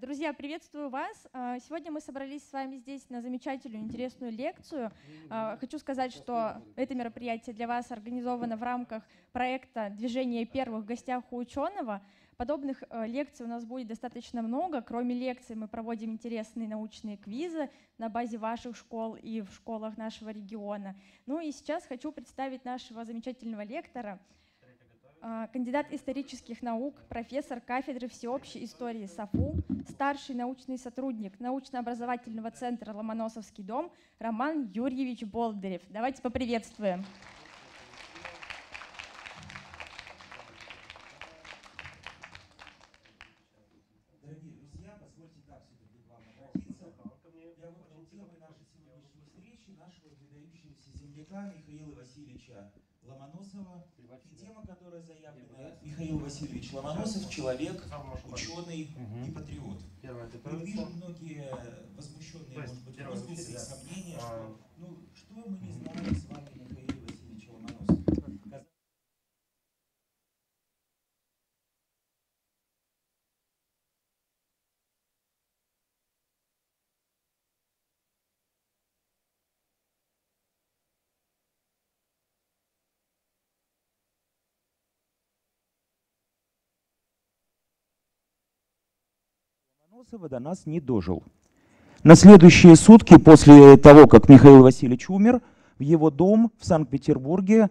Друзья, приветствую вас. А, сегодня мы собрались с вами здесь на замечательную, интересную лекцию. А, хочу сказать, что это мероприятие для вас организовано в рамках проекта «Движение первых в гостях у ученого». Подобных э, лекций у нас будет достаточно много. Кроме лекций мы проводим интересные научные квизы на базе ваших школ и в школах нашего региона. Ну и сейчас хочу представить нашего замечательного лектора – а, кандидат исторических наук, профессор кафедры всеобщей истории САФУ, старший научный сотрудник научно-образовательного центра «Ломоносовский дом» Роман Юрьевич Болдырев. Давайте поприветствуем. Михаила Васильевича Ломоносова. И тема, которая заявлена, Михаил Васильевич Ломоносов, человек, ученый и патриот. Мы вижу многие возмущенные, может быть, возгласы и сомнения, что а, ну, что мы не знаем с вами Ломоносова до нас не дожил. На следующие сутки после того, как Михаил Васильевич умер, в его дом в Санкт-Петербурге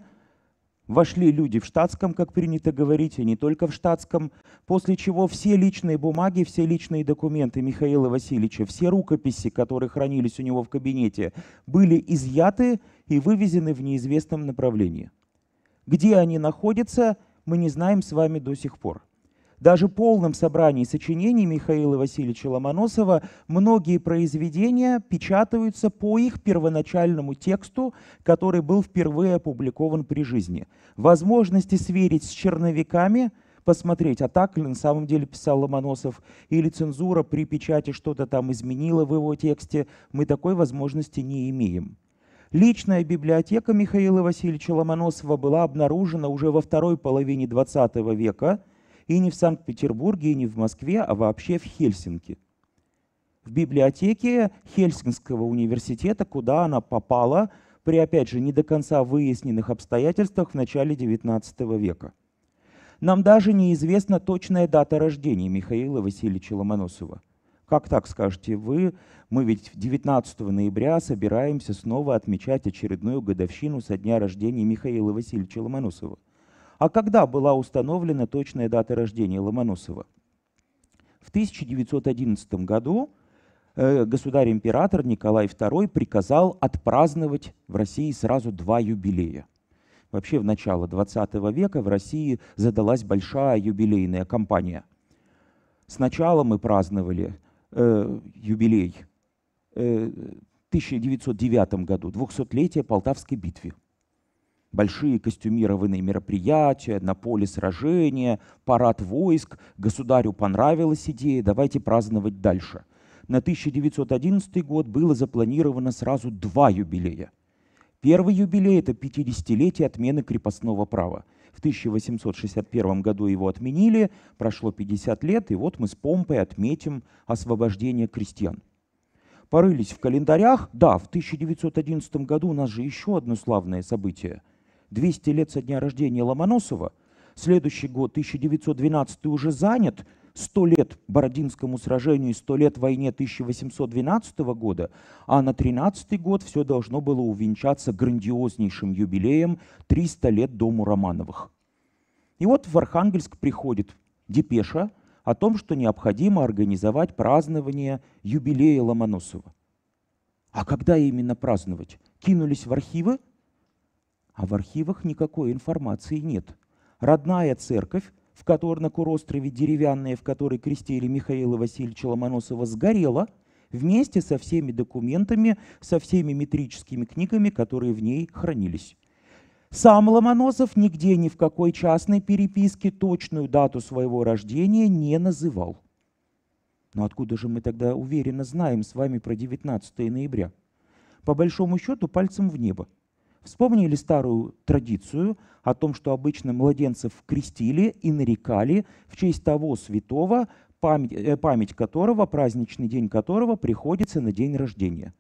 вошли люди в штатском, как принято говорить, и не только в штатском, после чего все личные бумаги, все личные документы Михаила Васильевича, все рукописи, которые хранились у него в кабинете, были изъяты и вывезены в неизвестном направлении. Где они находятся, мы не знаем с вами до сих пор. Даже в полном собрании сочинений Михаила Васильевича Ломоносова многие произведения печатаются по их первоначальному тексту, который был впервые опубликован при жизни. Возможности сверить с черновиками – посмотреть, а так ли на самом деле писал Ломоносов, или цензура при печати что-то там изменила в его тексте, мы такой возможности не имеем. Личная библиотека Михаила Васильевича Ломоносова была обнаружена уже во второй половине XX века – и не в Санкт-Петербурге, и не в Москве, а вообще в Хельсинки. В библиотеке Хельсинского университета, куда она попала при, опять же, не до конца выясненных обстоятельствах в начале XIX века. Нам даже неизвестна точная дата рождения Михаила Васильевича Ломоносова. Как так, скажете вы, мы ведь 19 ноября собираемся снова отмечать очередную годовщину со дня рождения Михаила Васильевича Ломоносова – а когда была установлена точная дата рождения Ломоносова? В 1911 году э, государь-император Николай II приказал отпраздновать в России сразу два юбилея. Вообще в начало XX века в России задалась большая юбилейная кампания. Сначала мы праздновали э, юбилей э, 1909 году, 200-летие Полтавской битвы большие костюмированные мероприятия, на поле сражения, парад войск. Государю понравилась идея, давайте праздновать дальше. На 1911 год было запланировано сразу два юбилея. Первый юбилей – это 50-летие отмены крепостного права. В 1861 году его отменили, прошло 50 лет, и вот мы с помпой отметим освобождение крестьян порылись в календарях. Да, в 1911 году у нас же еще одно славное событие – 200 лет со дня рождения Ломоносова, следующий год, 1912, уже занят, 100 лет Бородинскому сражению и 100 лет войне 1812 года, а на 13 год все должно было увенчаться грандиознейшим юбилеем 300 лет Дому Романовых. И вот в Архангельск приходит депеша о том, что необходимо организовать празднование юбилея Ломоносова. А когда именно праздновать? Кинулись в архивы – а в архивах никакой информации нет. Родная церковь, в которой на Курострове деревянная, в которой крестили Михаила Васильевича Ломоносова, сгорела вместе со всеми документами, со всеми метрическими книгами, которые в ней хранились. Сам Ломоносов нигде ни в какой частной переписке точную дату своего рождения не называл. Но откуда же мы тогда уверенно знаем с вами про 19 ноября? По большому счету пальцем в небо. Вспомнили старую традицию о том, что обычно младенцев крестили и нарекали в честь того святого, память, э, память которого, праздничный день которого приходится на день рождения.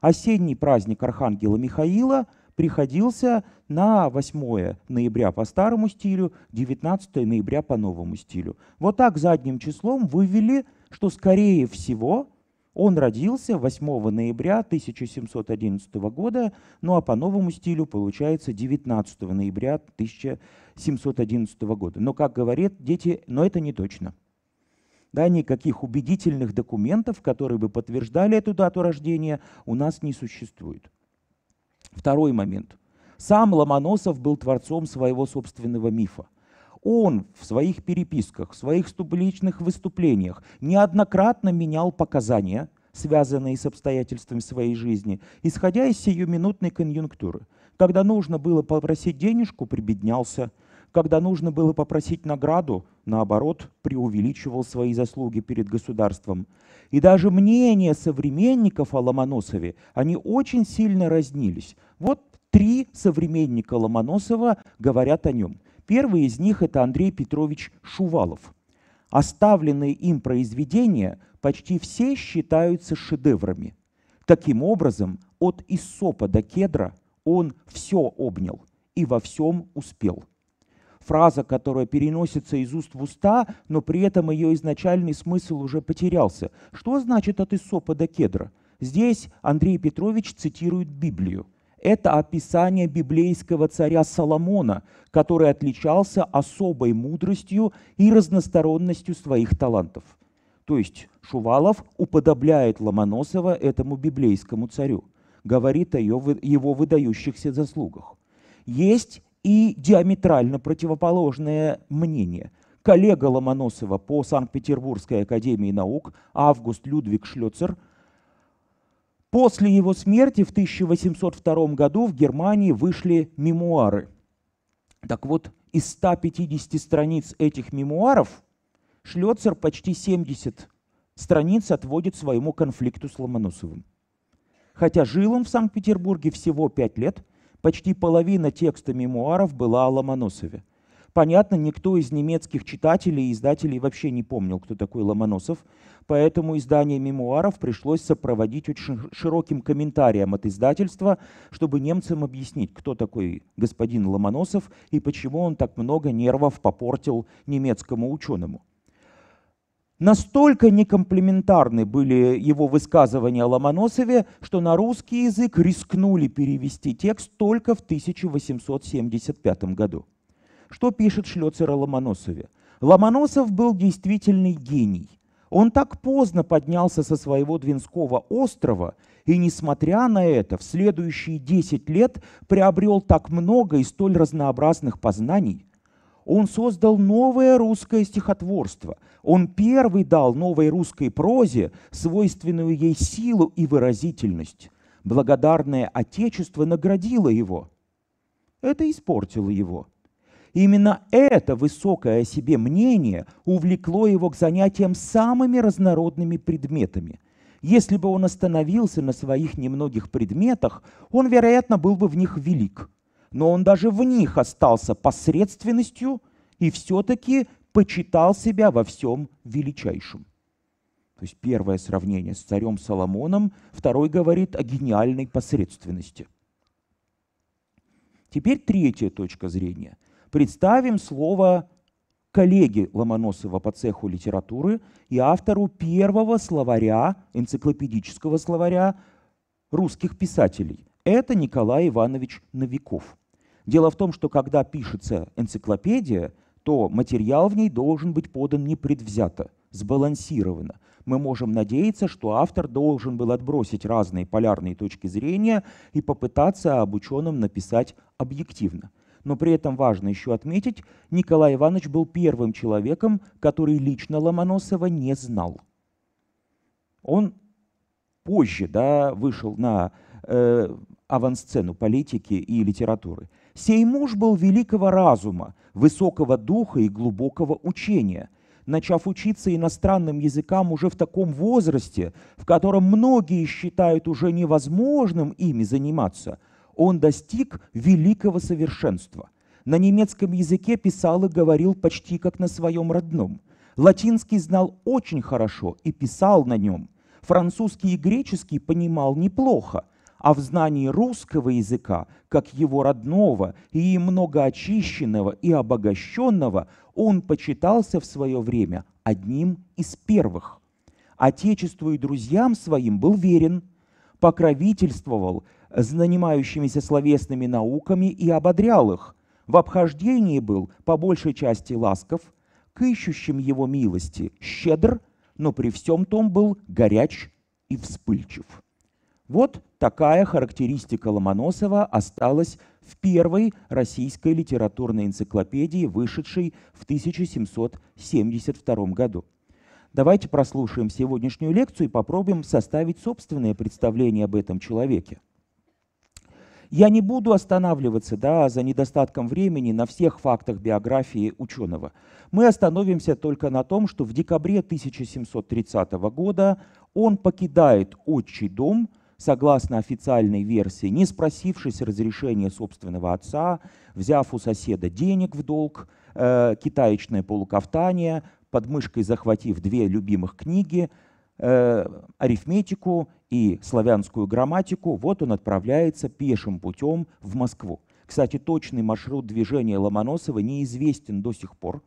Осенний праздник Архангела Михаила приходился на 8 ноября по старому стилю, 19 ноября по новому стилю. Вот так задним числом вывели, что скорее всего – он родился 8 ноября 1711 года, ну а по новому стилю получается 19 ноября 1711 года. Но, как говорят дети, но это не точно. Да, никаких убедительных документов, которые бы подтверждали эту дату рождения, у нас не существует. Второй момент. Сам Ломоносов был творцом своего собственного мифа – он в своих переписках, в своих публичных выступлениях неоднократно менял показания, связанные с обстоятельствами своей жизни, исходя из сиюминутной конъюнктуры. Когда нужно было попросить денежку, прибеднялся. Когда нужно было попросить награду, наоборот, преувеличивал свои заслуги перед государством. И даже мнения современников о Ломоносове, они очень сильно разнились. Вот три современника Ломоносова говорят о нем. Первый из них – это Андрей Петрович Шувалов. Оставленные им произведения почти все считаются шедеврами. Таким образом, от Иссопа до Кедра он все обнял и во всем успел. Фраза, которая переносится из уст в уста, но при этом ее изначальный смысл уже потерялся. Что значит от Иссопа до Кедра? Здесь Андрей Петрович цитирует Библию – это описание библейского царя Соломона, который отличался особой мудростью и разносторонностью своих талантов. То есть Шувалов уподобляет Ломоносова этому библейскому царю, говорит о его выдающихся заслугах. Есть и диаметрально противоположное мнение. Коллега Ломоносова по Санкт-Петербургской академии наук Август Людвиг Шлёцер – После его смерти в 1802 году в Германии вышли мемуары. Так вот, из 150 страниц этих мемуаров Шлёцер почти 70 страниц отводит своему конфликту с Ломоносовым. Хотя жил он в Санкт-Петербурге всего 5 лет, почти половина текста мемуаров была о Ломоносове. Понятно, никто из немецких читателей и издателей вообще не помнил, кто такой Ломоносов поэтому издание мемуаров пришлось сопроводить очень широким комментарием от издательства, чтобы немцам объяснить, кто такой господин Ломоносов и почему он так много нервов попортил немецкому ученому. Настолько некомплементарны были его высказывания о Ломоносове, что на русский язык рискнули перевести текст только в 1875 году. Что пишет Шлёцер о Ломоносове? Ломоносов был действительный гений. Он так поздно поднялся со своего Двинского острова и, несмотря на это, в следующие 10 лет приобрел так много и столь разнообразных познаний. Он создал новое русское стихотворство. Он первый дал новой русской прозе свойственную ей силу и выразительность. Благодарное Отечество наградило его. Это испортило его – Именно это высокое о себе мнение увлекло его к занятиям самыми разнородными предметами. Если бы он остановился на своих немногих предметах, он, вероятно, был бы в них велик. Но он даже в них остался посредственностью и все-таки почитал себя во всем величайшим. То есть первое сравнение с царем Соломоном, второй говорит о гениальной посредственности. Теперь третья точка зрения – Представим слово коллеге Ломоносова по цеху литературы и автору первого словаря, энциклопедического словаря русских писателей. Это Николай Иванович Новиков. Дело в том, что когда пишется энциклопедия, то материал в ней должен быть подан непредвзято, сбалансированно. Мы можем надеяться, что автор должен был отбросить разные полярные точки зрения и попытаться об ученом написать объективно. Но при этом важно еще отметить, Николай Иванович был первым человеком, который лично Ломоносова не знал. Он позже да, вышел на э, авансцену политики и литературы. Сей муж был великого разума, высокого духа и глубокого учения – начав учиться иностранным языкам уже в таком возрасте, в котором многие считают уже невозможным ими заниматься, он достиг великого совершенства. На немецком языке писал и говорил почти как на своем родном. Латинский знал очень хорошо и писал на нем. Французский и греческий понимал неплохо, а в знании русского языка, как его родного и многоочищенного и обогащенного, он почитался в свое время одним из первых. Отечеству и друзьям своим был верен, покровительствовал занимающимися словесными науками и ободрял их. В обхождении был, по большей части, ласков, к ищущим его милости щедр, но при всем том был горяч и вспыльчив. Вот такая характеристика Ломоносова осталась в первой российской литературной энциклопедии, вышедшей в 1772 году. Давайте прослушаем сегодняшнюю лекцию и попробуем составить собственное представление об этом человеке. Я не буду останавливаться да, за недостатком времени на всех фактах биографии ученого. Мы остановимся только на том, что в декабре 1730 года он покидает отчий дом, согласно официальной версии, не спросившись разрешения собственного отца, взяв у соседа денег в долг, э, китаечное полукафтание, под мышкой захватив две любимых книги, э, арифметику и славянскую грамматику, вот он отправляется пешим путем в Москву. Кстати, точный маршрут движения Ломоносова неизвестен до сих пор,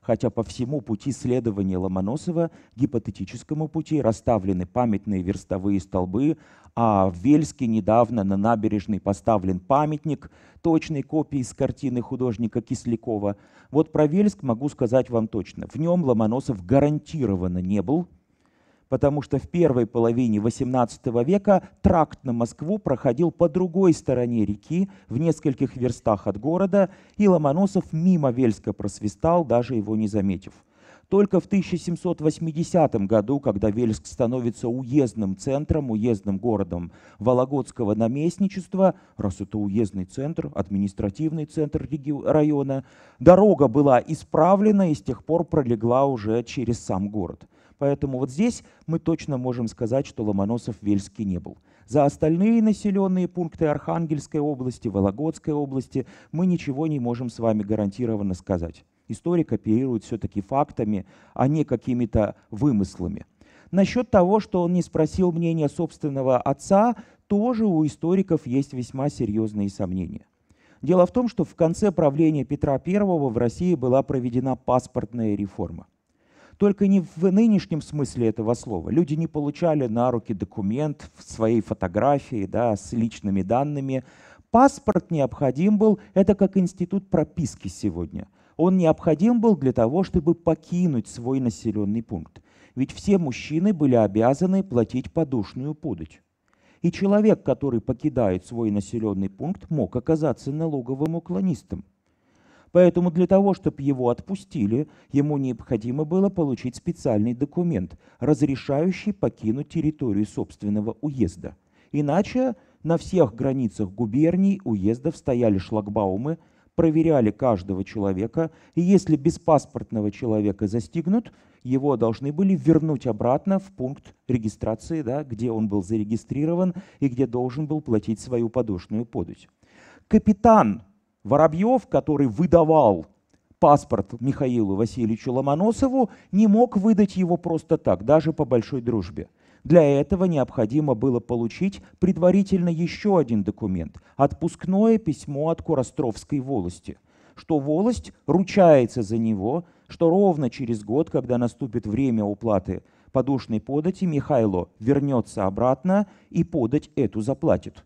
хотя по всему пути следования Ломоносова, гипотетическому пути, расставлены памятные верстовые столбы, а в Вельске недавно на набережной поставлен памятник точной копии с картины художника Кислякова. Вот про Вельск могу сказать вам точно. В нем Ломоносов гарантированно не был, потому что в первой половине XVIII века тракт на Москву проходил по другой стороне реки, в нескольких верстах от города, и Ломоносов мимо Вельска просвистал, даже его не заметив. Только в 1780 году, когда Вельск становится уездным центром, уездным городом Вологодского наместничества, раз это уездный центр, административный центр района, дорога была исправлена и с тех пор пролегла уже через сам город. Поэтому вот здесь мы точно можем сказать, что Ломоносов Вельский не был. За остальные населенные пункты Архангельской области, Вологодской области мы ничего не можем с вами гарантированно сказать. Историк оперирует все-таки фактами, а не какими-то вымыслами. Насчет того, что он не спросил мнения собственного отца, тоже у историков есть весьма серьезные сомнения. Дело в том, что в конце правления Петра I в России была проведена паспортная реформа только не в нынешнем смысле этого слова. Люди не получали на руки документ в своей фотографии да, с личными данными. Паспорт необходим был, это как институт прописки сегодня. Он необходим был для того, чтобы покинуть свой населенный пункт. Ведь все мужчины были обязаны платить подушную подать. И человек, который покидает свой населенный пункт, мог оказаться налоговым уклонистом. Поэтому для того, чтобы его отпустили, ему необходимо было получить специальный документ, разрешающий покинуть территорию собственного уезда. Иначе на всех границах губерний уездов стояли шлагбаумы, проверяли каждого человека, и если беспаспортного человека застигнут, его должны были вернуть обратно в пункт регистрации, да, где он был зарегистрирован и где должен был платить свою подушную подать. Капитан Воробьев, который выдавал паспорт Михаилу Васильевичу Ломоносову, не мог выдать его просто так, даже по большой дружбе. Для этого необходимо было получить предварительно еще один документ – отпускное письмо от Куростровской волости, что волость ручается за него, что ровно через год, когда наступит время уплаты подушной подати, Михайло вернется обратно и подать эту заплатит.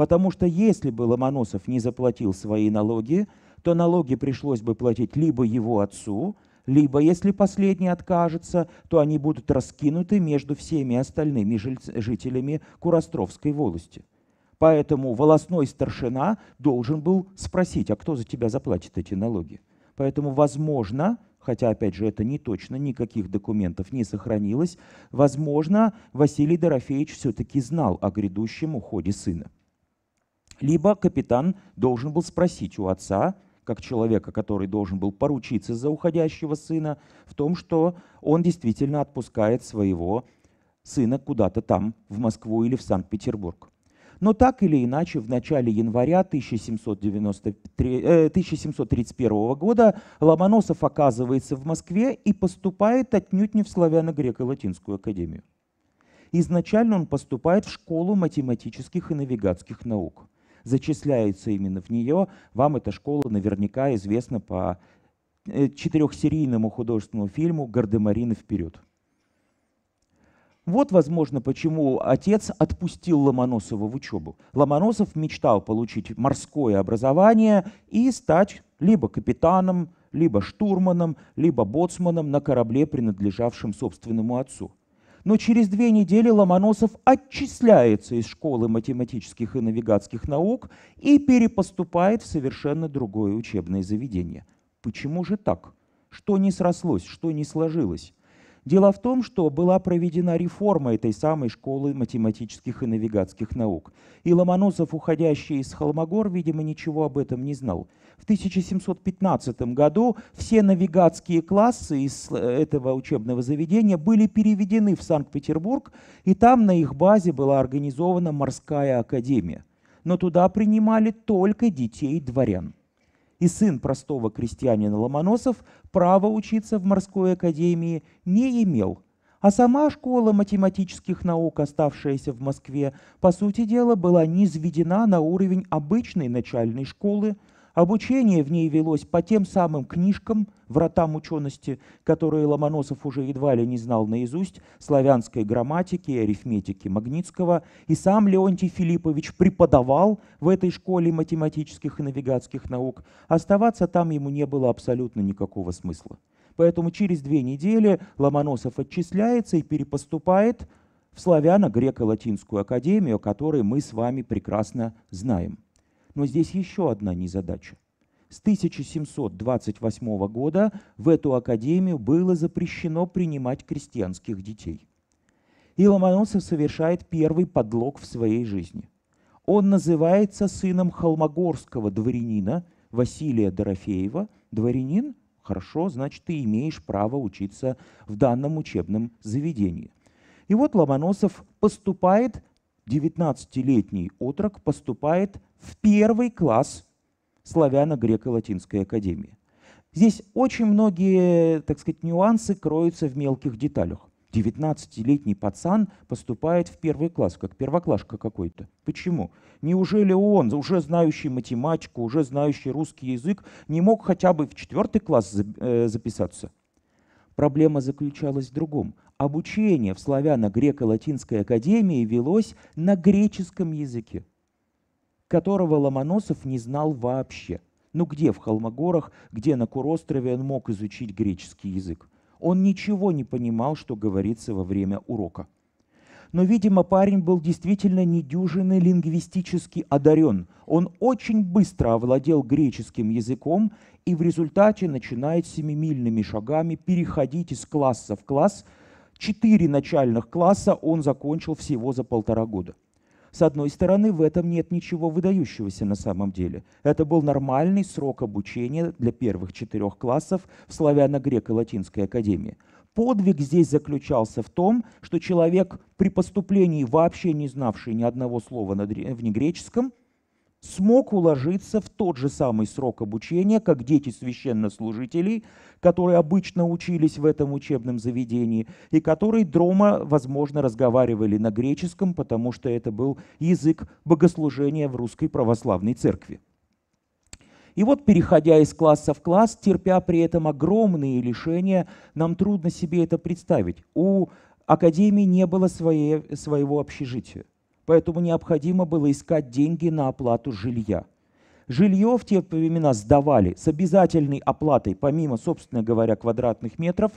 Потому что если бы Ломоносов не заплатил свои налоги, то налоги пришлось бы платить либо его отцу, либо, если последний откажется, то они будут раскинуты между всеми остальными жителями Куростровской волости. Поэтому волосной старшина должен был спросить, а кто за тебя заплатит эти налоги? Поэтому, возможно, хотя, опять же, это не точно, никаких документов не сохранилось, возможно, Василий Дорофеевич все-таки знал о грядущем уходе сына. Либо капитан должен был спросить у отца, как человека, который должен был поручиться за уходящего сына, в том, что он действительно отпускает своего сына куда-то там, в Москву или в Санкт-Петербург. Но так или иначе, в начале января 1793, э, 1731 года Ломоносов оказывается в Москве и поступает отнюдь не в Славяно-Греко-Латинскую академию. Изначально он поступает в школу математических и навигатских наук – зачисляется именно в нее. Вам эта школа наверняка известна по э, четырехсерийному художественному фильму «Гардемарины вперед». Вот, возможно, почему отец отпустил Ломоносова в учебу. Ломоносов мечтал получить морское образование и стать либо капитаном, либо штурманом, либо боцманом на корабле, принадлежавшем собственному отцу но через две недели Ломоносов отчисляется из школы математических и навигатских наук и перепоступает в совершенно другое учебное заведение. Почему же так? Что не срослось, что не сложилось? Дело в том, что была проведена реформа этой самой школы математических и навигатских наук. И Ломоносов, уходящий из Холмогор, видимо, ничего об этом не знал. В 1715 году все навигатские классы из э, этого учебного заведения были переведены в Санкт-Петербург, и там на их базе была организована морская академия. Но туда принимали только детей дворян и сын простого крестьянина Ломоносов права учиться в морской академии не имел, а сама школа математических наук, оставшаяся в Москве, по сути дела, была низведена на уровень обычной начальной школы – Обучение в ней велось по тем самым книжкам, вратам учености, которые Ломоносов уже едва ли не знал наизусть, славянской грамматики и арифметики Магнитского, и сам Леонтий Филиппович преподавал в этой школе математических и навигатских наук, оставаться там ему не было абсолютно никакого смысла. Поэтому через две недели Ломоносов отчисляется и перепоступает в славяно-греко-латинскую академию, о которой мы с вами прекрасно знаем. Но здесь еще одна незадача. С 1728 года в эту академию было запрещено принимать крестьянских детей. И Ломоносов совершает первый подлог в своей жизни. Он называется сыном холмогорского дворянина Василия Дорофеева. Дворянин? Хорошо, значит, ты имеешь право учиться в данном учебном заведении. И вот Ломоносов поступает 19-летний отрок поступает в первый класс славяно-греко-латинской академии. Здесь очень многие, так сказать, нюансы кроются в мелких деталях. 19-летний пацан поступает в первый класс, как первоклашка какой-то. Почему? Неужели он, уже знающий математику, уже знающий русский язык, не мог хотя бы в четвертый класс э, записаться? Проблема заключалась в другом обучение в славяно-греко-латинской академии велось на греческом языке, которого Ломоносов не знал вообще. Ну где в Холмогорах, где на Курострове он мог изучить греческий язык? Он ничего не понимал, что говорится во время урока. Но, видимо, парень был действительно недюжинный лингвистически одарен. Он очень быстро овладел греческим языком и в результате начинает семимильными шагами переходить из класса в класс – Четыре начальных класса он закончил всего за полтора года. С одной стороны, в этом нет ничего выдающегося на самом деле. Это был нормальный срок обучения для первых четырех классов в Славяно-Греко-Латинской академии. Подвиг здесь заключался в том, что человек, при поступлении вообще не знавший ни одного слова на древнегреческом, смог уложиться в тот же самый срок обучения, как дети священнослужителей, которые обычно учились в этом учебном заведении, и которые дома, возможно, разговаривали на греческом, потому что это был язык богослужения в русской православной церкви. И вот, переходя из класса в класс, терпя при этом огромные лишения, нам трудно себе это представить. У Академии не было своей, своего общежития поэтому необходимо было искать деньги на оплату жилья. Жилье в те времена сдавали с обязательной оплатой, помимо, собственно говоря, квадратных метров,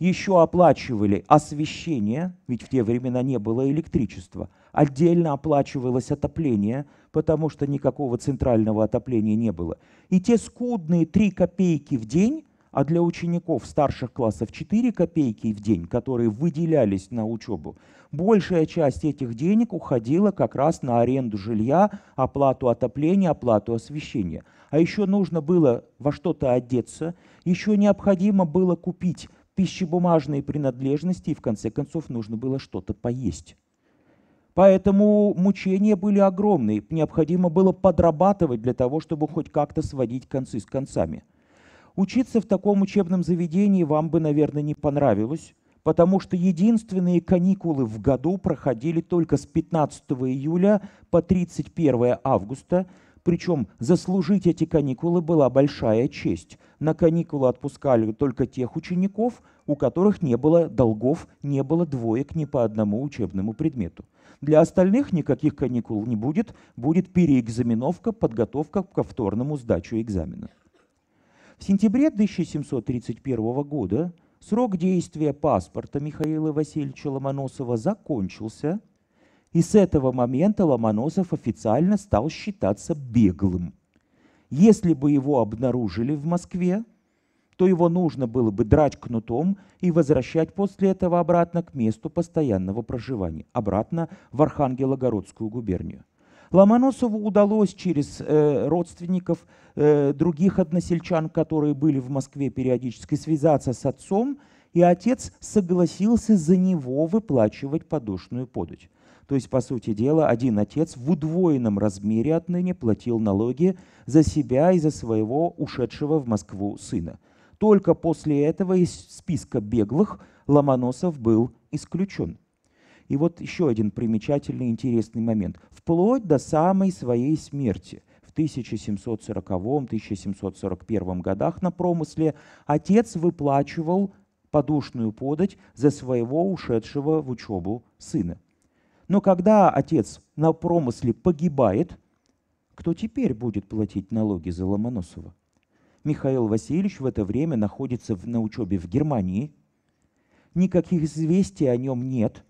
еще оплачивали освещение, ведь в те времена не было электричества, отдельно оплачивалось отопление, потому что никакого центрального отопления не было. И те скудные 3 копейки в день, а для учеников старших классов 4 копейки в день, которые выделялись на учебу, большая часть этих денег уходила как раз на аренду жилья, оплату отопления, оплату освещения. А еще нужно было во что-то одеться, еще необходимо было купить пищебумажные принадлежности, и в конце концов нужно было что-то поесть. Поэтому мучения были огромные, необходимо было подрабатывать для того, чтобы хоть как-то сводить концы с концами – Учиться в таком учебном заведении вам бы, наверное, не понравилось, потому что единственные каникулы в году проходили только с 15 июля по 31 августа, причем заслужить эти каникулы была большая честь. На каникулы отпускали только тех учеников, у которых не было долгов, не было двоек ни по одному учебному предмету. Для остальных никаких каникул не будет, будет переэкзаменовка, подготовка к повторному сдачу экзамена. В сентябре 1731 года срок действия паспорта Михаила Васильевича Ломоносова закончился, и с этого момента Ломоносов официально стал считаться беглым. Если бы его обнаружили в Москве, то его нужно было бы драть кнутом и возвращать после этого обратно к месту постоянного проживания, обратно в Архангелогородскую губернию. Ломоносову удалось через э, родственников э, других односельчан, которые были в Москве периодически, связаться с отцом, и отец согласился за него выплачивать подушную подать. То есть, по сути дела, один отец в удвоенном размере отныне платил налоги за себя и за своего ушедшего в Москву сына. Только после этого из списка беглых Ломоносов был исключен. И вот еще один примечательный интересный момент. Вплоть до самой своей смерти в 1740-1741 годах на промысле отец выплачивал подушную подать за своего ушедшего в учебу сына. Но когда отец на промысле погибает, кто теперь будет платить налоги за Ломоносова? Михаил Васильевич в это время находится на учебе в Германии. Никаких известий о нем нет –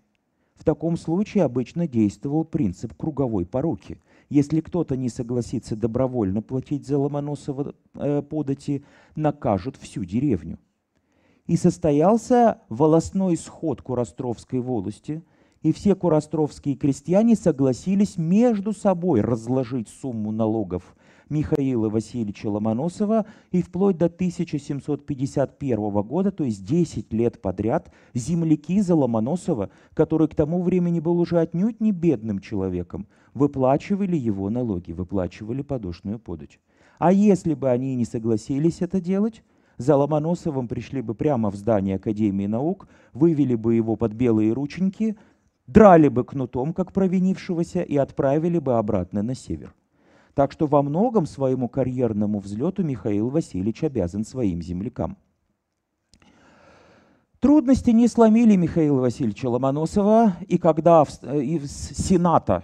в таком случае обычно действовал принцип круговой поруки. Если кто-то не согласится добровольно платить за Ломоносова э, подати, накажут всю деревню. И состоялся волосной сход Куростровской волости, и все куростровские крестьяне согласились между собой разложить сумму налогов Михаила Васильевича Ломоносова и вплоть до 1751 года, то есть 10 лет подряд, земляки за Ломоносова, который к тому времени был уже отнюдь не бедным человеком, выплачивали его налоги, выплачивали подушную подать. А если бы они не согласились это делать, за Ломоносовым пришли бы прямо в здание Академии наук, вывели бы его под белые рученьки, драли бы кнутом, как провинившегося, и отправили бы обратно на север. Так что во многом своему карьерному взлету Михаил Васильевич обязан своим землякам. Трудности не сломили Михаила Васильевича Ломоносова, и когда э, из Сената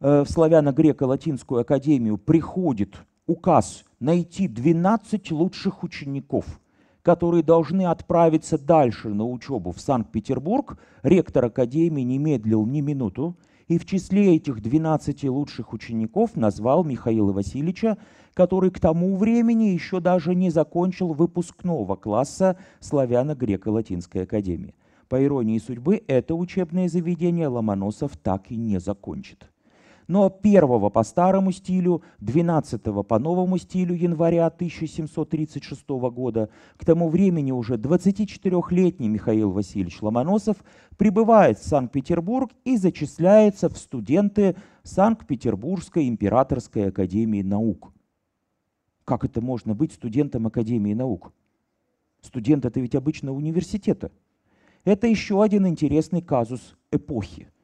э, в Славяно-Греко-Латинскую академию приходит указ найти 12 лучших учеников, которые должны отправиться дальше на учебу в Санкт-Петербург, ректор академии не медлил ни минуту и в числе этих 12 лучших учеников назвал Михаила Васильевича, который к тому времени еще даже не закончил выпускного класса Славяно-Греко-Латинской академии. По иронии судьбы, это учебное заведение Ломоносов так и не закончит но первого по старому стилю, 12 по новому стилю января 1736 года к тому времени уже 24-летний Михаил Васильевич Ломоносов прибывает в Санкт-Петербург и зачисляется в студенты Санкт-Петербургской императорской академии наук. Как это можно быть студентом Академии наук? Студент это ведь обычно университета. Это еще один интересный казус эпохи –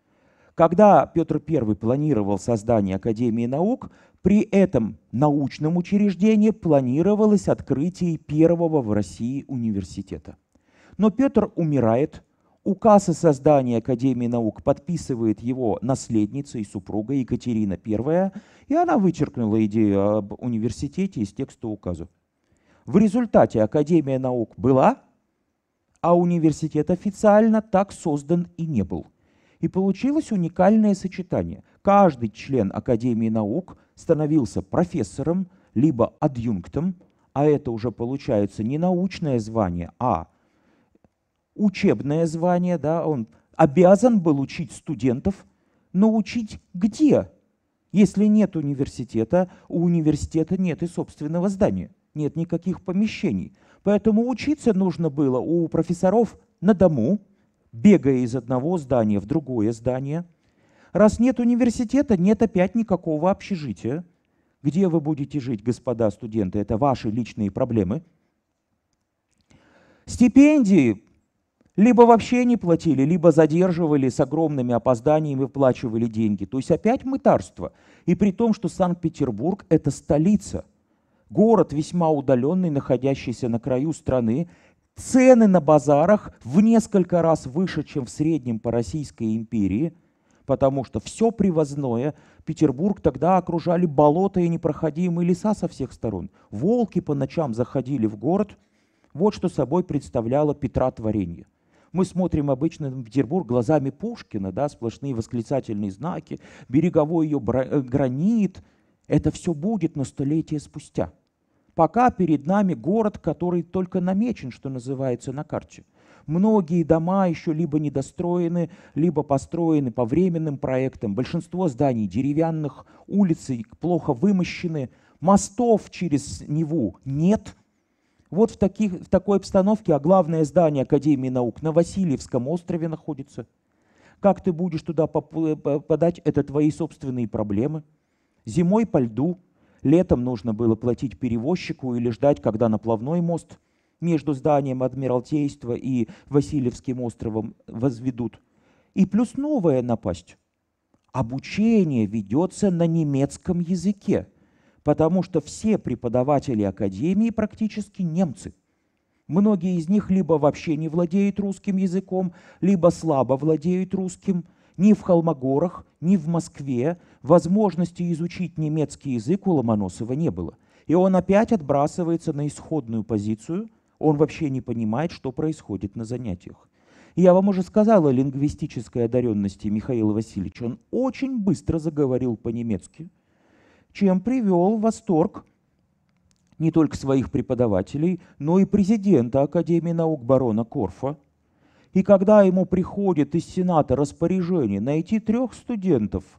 когда Петр I планировал создание Академии наук, при этом научном учреждении планировалось открытие первого в России университета. Но Петр умирает, указ о создании Академии наук подписывает его наследница и супруга Екатерина I, и она вычеркнула идею об университете из текста указа. В результате Академия наук была, а университет официально так создан и не был – и получилось уникальное сочетание. Каждый член Академии наук становился профессором, либо адъюнктом, а это уже получается не научное звание, а учебное звание, да, он обязан был учить студентов, но учить где? Если нет университета, у университета нет и собственного здания, нет никаких помещений. Поэтому учиться нужно было у профессоров на дому, бегая из одного здания в другое здание. Раз нет университета, нет опять никакого общежития. Где вы будете жить, господа студенты, это ваши личные проблемы. Стипендии либо вообще не платили, либо задерживали с огромными опозданиями, выплачивали деньги. То есть опять мытарство. И при том, что Санкт-Петербург – это столица. Город, весьма удаленный, находящийся на краю страны, Цены на базарах в несколько раз выше, чем в среднем по Российской империи, потому что все привозное, Петербург тогда окружали болота и непроходимые леса со всех сторон. Волки по ночам заходили в город. Вот что собой представляло Петра творение. Мы смотрим обычно в Петербург глазами Пушкина, да, сплошные восклицательные знаки, береговой ее э, гранит. Это все будет, но столетия спустя – Пока перед нами город, который только намечен, что называется, на карте. Многие дома еще либо недостроены, либо построены по временным проектам. Большинство зданий деревянных, улицы плохо вымощены, мостов через Неву нет. Вот в, таких, в такой обстановке, а главное здание Академии наук на Васильевском острове находится. Как ты будешь туда э, попадать, это твои собственные проблемы. Зимой по льду – Летом нужно было платить перевозчику или ждать, когда наплавной мост между зданием Адмиралтейства и Васильевским островом возведут. И плюс новая напасть. Обучение ведется на немецком языке, потому что все преподаватели академии практически немцы. Многие из них либо вообще не владеют русским языком, либо слабо владеют русским. Ни в Холмогорах, ни в Москве Возможности изучить немецкий язык у Ломоносова не было. И он опять отбрасывается на исходную позицию, он вообще не понимает, что происходит на занятиях. я вам уже сказал о лингвистической одаренности Михаила Васильевича. Он очень быстро заговорил по-немецки, чем привел в восторг не только своих преподавателей, но и президента Академии наук барона Корфа. И когда ему приходит из Сената распоряжение найти трех студентов –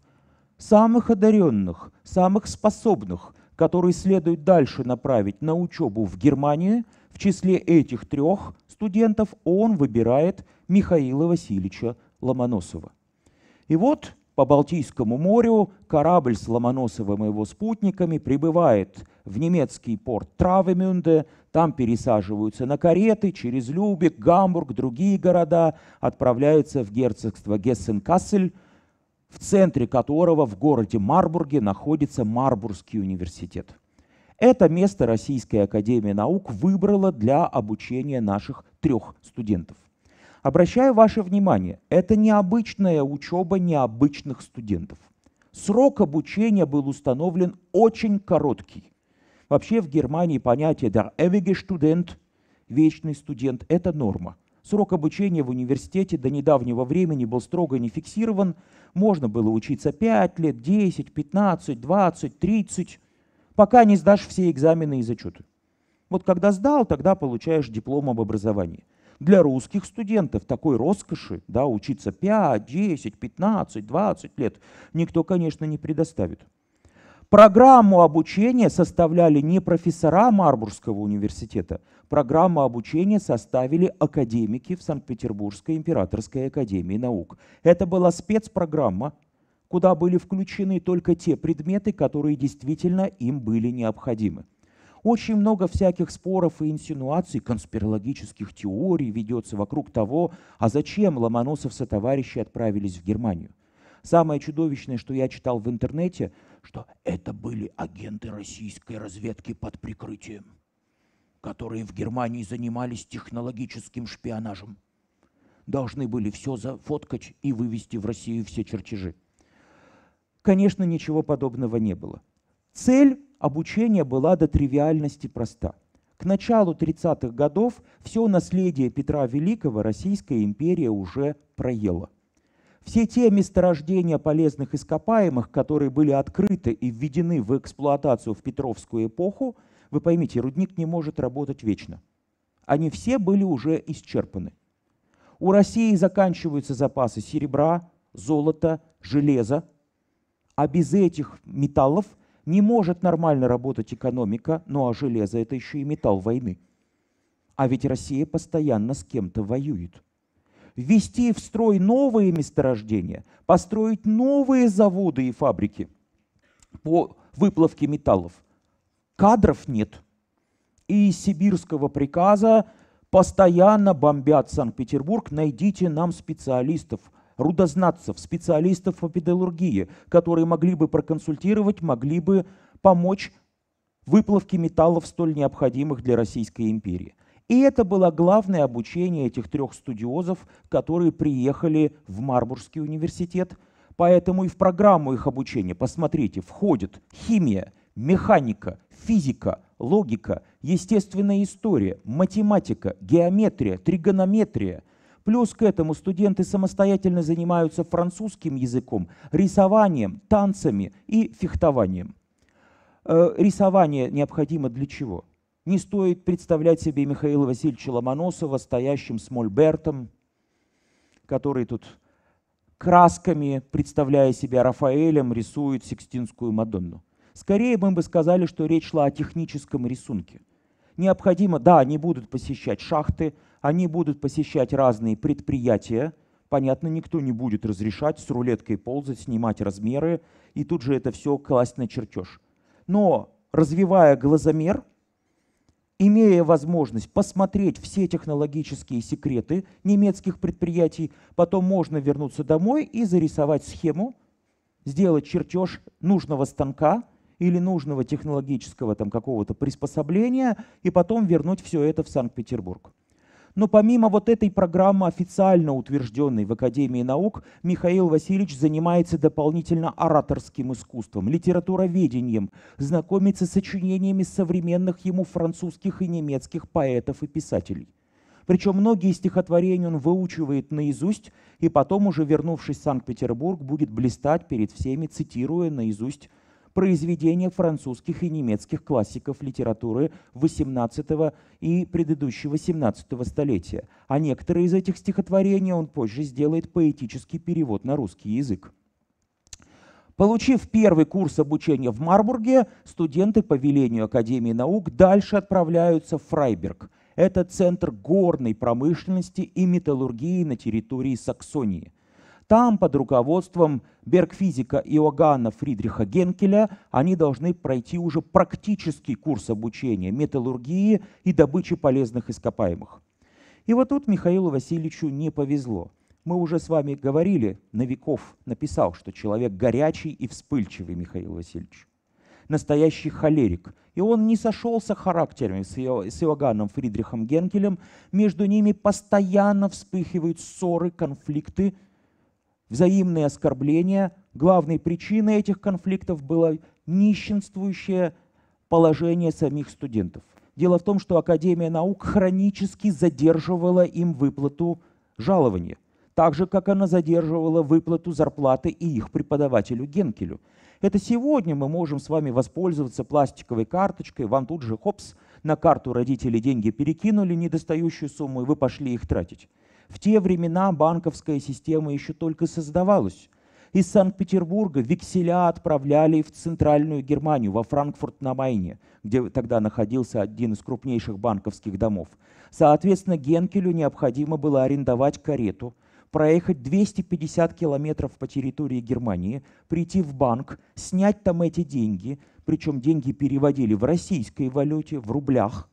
самых одаренных, самых способных, которые следует дальше направить на учебу в Германию. в числе этих трех студентов он выбирает Михаила Васильевича Ломоносова. И вот по Балтийскому морю корабль с Ломоносовым и его спутниками прибывает в немецкий порт Травемюнде, там пересаживаются на кареты через Любек, Гамбург, другие города, отправляются в герцогство Гессен-Кассель, в центре которого в городе Марбурге находится Марбургский университет. Это место Российская Академия Наук выбрала для обучения наших трех студентов. Обращаю ваше внимание, это необычная учеба необычных студентов. Срок обучения был установлен очень короткий. Вообще в Германии понятие «der ewige Student» – «вечный студент» – это норма. Срок обучения в университете до недавнего времени был строго не фиксирован, можно было учиться 5 лет, 10, 15, 20, 30, пока не сдашь все экзамены и зачеты. Вот когда сдал, тогда получаешь диплом об образовании. Для русских студентов такой роскоши, да, учиться 5, 10, 15, 20 лет, никто, конечно, не предоставит. Программу обучения составляли не профессора Марбургского университета, Программу обучения составили академики в Санкт-Петербургской императорской академии наук. Это была спецпрограмма, куда были включены только те предметы, которые действительно им были необходимы. Очень много всяких споров и инсинуаций, конспирологических теорий ведется вокруг того, а зачем Ломоносов со товарищи отправились в Германию. Самое чудовищное, что я читал в интернете, что это были агенты российской разведки под прикрытием которые в Германии занимались технологическим шпионажем. Должны были все зафоткать и вывести в Россию все чертежи. Конечно, ничего подобного не было. Цель обучения была до тривиальности проста. К началу 30-х годов все наследие Петра Великого Российская империя уже проела. Все те месторождения полезных ископаемых, которые были открыты и введены в эксплуатацию в Петровскую эпоху – вы поймите, рудник не может работать вечно. Они все были уже исчерпаны. У России заканчиваются запасы серебра, золота, железа, а без этих металлов не может нормально работать экономика, ну а железо это еще и металл войны. А ведь Россия постоянно с кем-то воюет. Ввести в строй новые месторождения, построить новые заводы и фабрики по выплавке металлов – Кадров нет. И из сибирского приказа постоянно бомбят Санкт-Петербург, найдите нам специалистов, рудознатцев, специалистов по педалургии, которые могли бы проконсультировать, могли бы помочь выплавке металлов, столь необходимых для Российской империи. И это было главное обучение этих трех студиозов, которые приехали в Марбургский университет. Поэтому и в программу их обучения, посмотрите, входит химия, механика, физика, логика, естественная история, математика, геометрия, тригонометрия. Плюс к этому студенты самостоятельно занимаются французским языком, рисованием, танцами и фехтованием. Э, рисование необходимо для чего? Не стоит представлять себе Михаила Васильевича Ломоносова стоящим с Мольбертом, который тут красками, представляя себя Рафаэлем, рисует Сикстинскую Мадонну. Скорее мы бы сказали, что речь шла о техническом рисунке. Необходимо, да, они будут посещать шахты, они будут посещать разные предприятия. Понятно, никто не будет разрешать с рулеткой ползать, снимать размеры и тут же это все класть на чертеж. Но развивая глазомер, имея возможность посмотреть все технологические секреты немецких предприятий, потом можно вернуться домой и зарисовать схему, сделать чертеж нужного станка, или нужного технологического там какого-то приспособления и потом вернуть все это в Санкт-Петербург. Но помимо вот этой программы, официально утвержденной в Академии наук, Михаил Васильевич занимается дополнительно ораторским искусством, литературоведением, знакомится с сочинениями современных ему французских и немецких поэтов и писателей. Причем многие стихотворения он выучивает наизусть, и потом, уже вернувшись в Санкт-Петербург, будет блистать перед всеми, цитируя наизусть произведения французских и немецких классиков литературы XVIII и предыдущего XVII столетия, а некоторые из этих стихотворений он позже сделает поэтический перевод на русский язык. Получив первый курс обучения в Марбурге, студенты по велению Академии наук дальше отправляются в Фрайберг. Это центр горной промышленности и металлургии на территории Саксонии – там под руководством бергфизика Иоганна Фридриха Генкеля они должны пройти уже практический курс обучения металлургии и добычи полезных ископаемых. И вот тут Михаилу Васильевичу не повезло. Мы уже с вами говорили, Новиков написал, что человек горячий и вспыльчивый Михаил Васильевич. Настоящий холерик. И он не сошелся характерами с, Иоганном Фридрихом Генкелем. Между ними постоянно вспыхивают ссоры, конфликты – взаимные оскорбления. Главной причиной этих конфликтов было нищенствующее положение самих студентов. Дело в том, что Академия наук хронически задерживала им выплату жалования, так же, как она задерживала выплату зарплаты и их преподавателю Генкелю. Это сегодня мы можем с вами воспользоваться пластиковой карточкой, вам тут же, хопс, на карту родители деньги перекинули недостающую сумму, и вы пошли их тратить. В те времена банковская система еще только создавалась. Из Санкт-Петербурга векселя отправляли в Центральную Германию, во Франкфурт на Майне, где тогда находился один из крупнейших банковских домов. Соответственно, Генкелю необходимо было арендовать карету, проехать 250 километров по территории Германии, прийти в банк, снять там эти деньги, причем деньги переводили в российской валюте, в рублях –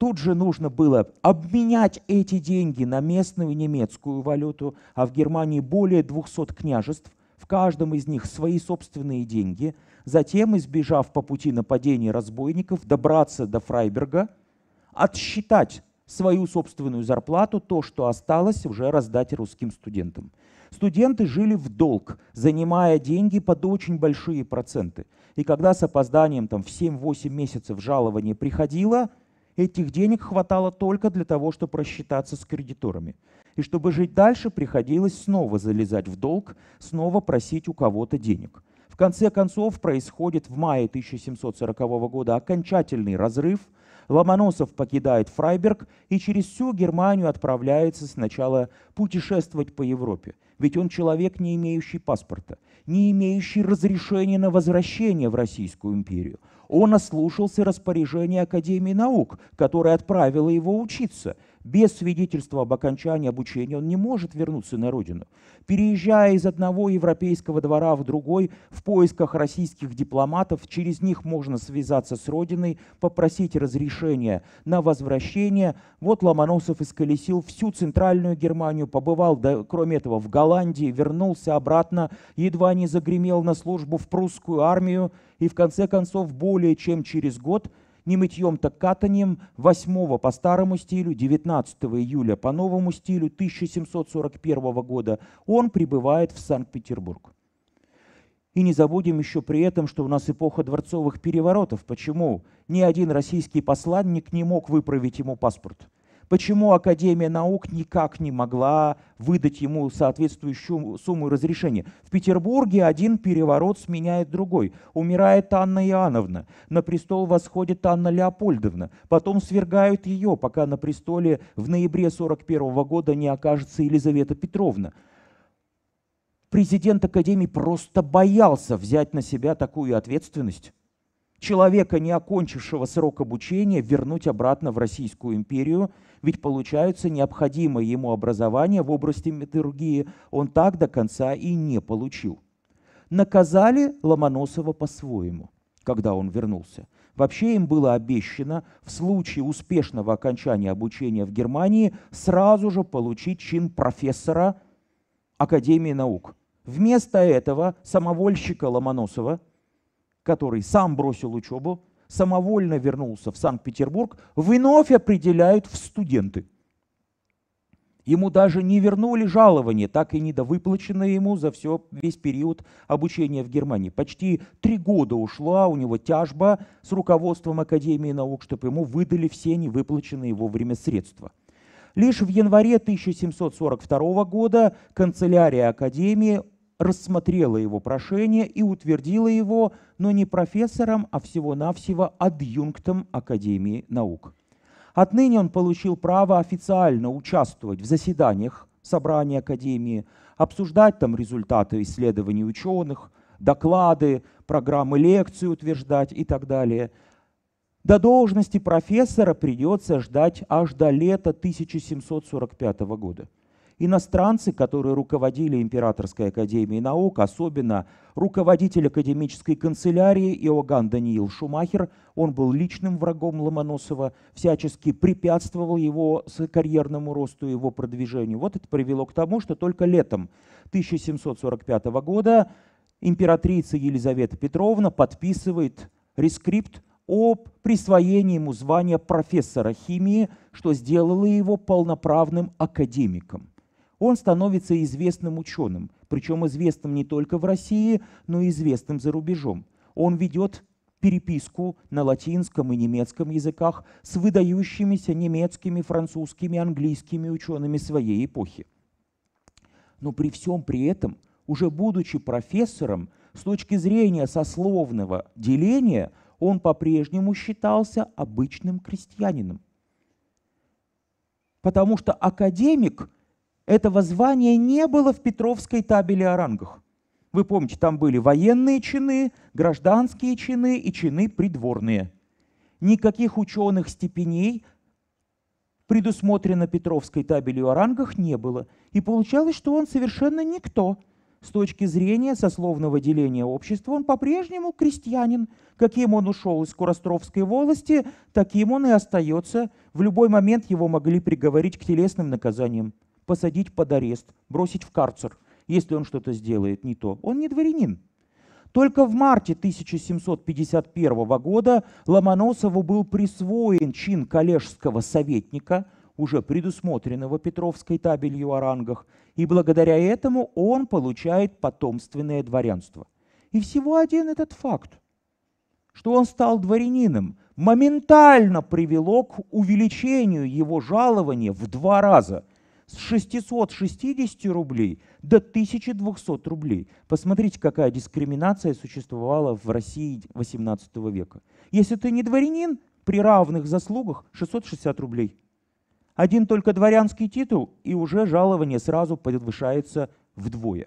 Тут же нужно было обменять эти деньги на местную немецкую валюту, а в Германии более 200 княжеств, в каждом из них свои собственные деньги, затем, избежав по пути нападения разбойников, добраться до Фрайберга, отсчитать свою собственную зарплату, то, что осталось, уже раздать русским студентам. Студенты жили в долг, занимая деньги под очень большие проценты. И когда с опозданием там, в 7-8 месяцев жалование приходило – Этих денег хватало только для того, чтобы рассчитаться с кредиторами. И чтобы жить дальше, приходилось снова залезать в долг, снова просить у кого-то денег. В конце концов, происходит в мае 1740 года окончательный разрыв. Ломоносов покидает Фрайберг и через всю Германию отправляется сначала путешествовать по Европе – ведь он человек, не имеющий паспорта, не имеющий разрешения на возвращение в Российскую империю. Он ослушался распоряжения Академии наук, которая отправила его учиться. Без свидетельства об окончании обучения он не может вернуться на родину. Переезжая из одного европейского двора в другой, в поисках российских дипломатов, через них можно связаться с родиной, попросить разрешения на возвращение. Вот Ломоносов исколесил всю центральную Германию, побывал, кроме этого, в Голландии, Голландии, вернулся обратно, едва не загремел на службу в прусскую армию и в конце концов более чем через год не мытьем, так катанием 8 по старому стилю, 19 июля по новому стилю 1741 года он прибывает в Санкт-Петербург. И не забудем еще при этом, что у нас эпоха дворцовых переворотов. Почему? Ни один российский посланник не мог выправить ему паспорт. Почему Академия наук никак не могла выдать ему соответствующую сумму разрешения? В Петербурге один переворот сменяет другой. Умирает Анна Иоанновна, на престол восходит Анна Леопольдовна, потом свергают ее, пока на престоле в ноябре 1941 -го года не окажется Елизавета Петровна президент Академии просто боялся взять на себя такую ответственность. Человека, не окончившего срок обучения, вернуть обратно в Российскую империю – ведь получается необходимое ему образование в области металлургии он так до конца и не получил. Наказали Ломоносова по-своему, когда он вернулся. Вообще им было обещано в случае успешного окончания обучения в Германии сразу же получить чин профессора Академии наук. Вместо этого самовольщика Ломоносова, который сам бросил учебу, самовольно вернулся в Санкт-Петербург, вновь определяют в студенты. Ему даже не вернули жалование, так и недовыплаченное ему за все, весь период обучения в Германии. Почти три года ушла у него тяжба с руководством Академии наук, чтобы ему выдали все невыплаченные во время средства. Лишь в январе 1742 года канцелярия Академии рассмотрела его прошение и утвердила его но не профессором, а всего-навсего адъюнктом Академии наук. Отныне он получил право официально участвовать в заседаниях собрания Академии, обсуждать там результаты исследований ученых, доклады, программы лекций утверждать и так далее. До должности профессора придется ждать аж до лета 1745 года иностранцы, которые руководили Императорской академией наук, особенно руководитель академической канцелярии Иоганн Даниил Шумахер, он был личным врагом Ломоносова, всячески препятствовал его карьерному росту, его продвижению. Вот это привело к тому, что только летом 1745 года императрица Елизавета Петровна подписывает рескрипт о присвоении ему звания профессора химии, что сделало его полноправным академиком он становится известным ученым, причем известным не только в России, но и известным за рубежом. Он ведет переписку на латинском и немецком языках с выдающимися немецкими, французскими, английскими учеными своей эпохи. Но при всем при этом, уже будучи профессором, с точки зрения сословного деления, он по-прежнему считался обычным крестьянином. Потому что академик – этого звания не было в Петровской табели о рангах. Вы помните, там были военные чины, гражданские чины и чины придворные. Никаких ученых степеней предусмотрено Петровской табелью о рангах не было. И получалось, что он совершенно никто. С точки зрения сословного деления общества он по-прежнему крестьянин. Каким он ушел из Куростровской волости, таким он и остается. В любой момент его могли приговорить к телесным наказаниям посадить под арест, бросить в карцер, если он что-то сделает не то. Он не дворянин. Только в марте 1751 года Ломоносову был присвоен чин коллежского советника, уже предусмотренного Петровской табелью о рангах, и благодаря этому он получает потомственное дворянство. И всего один этот факт, что он стал дворянином, моментально привело к увеличению его жалования в два раза – с 660 рублей до 1200 рублей. Посмотрите, какая дискриминация существовала в России 18 века. Если ты не дворянин, при равных заслугах 660 рублей. Один только дворянский титул, и уже жалование сразу повышается вдвое.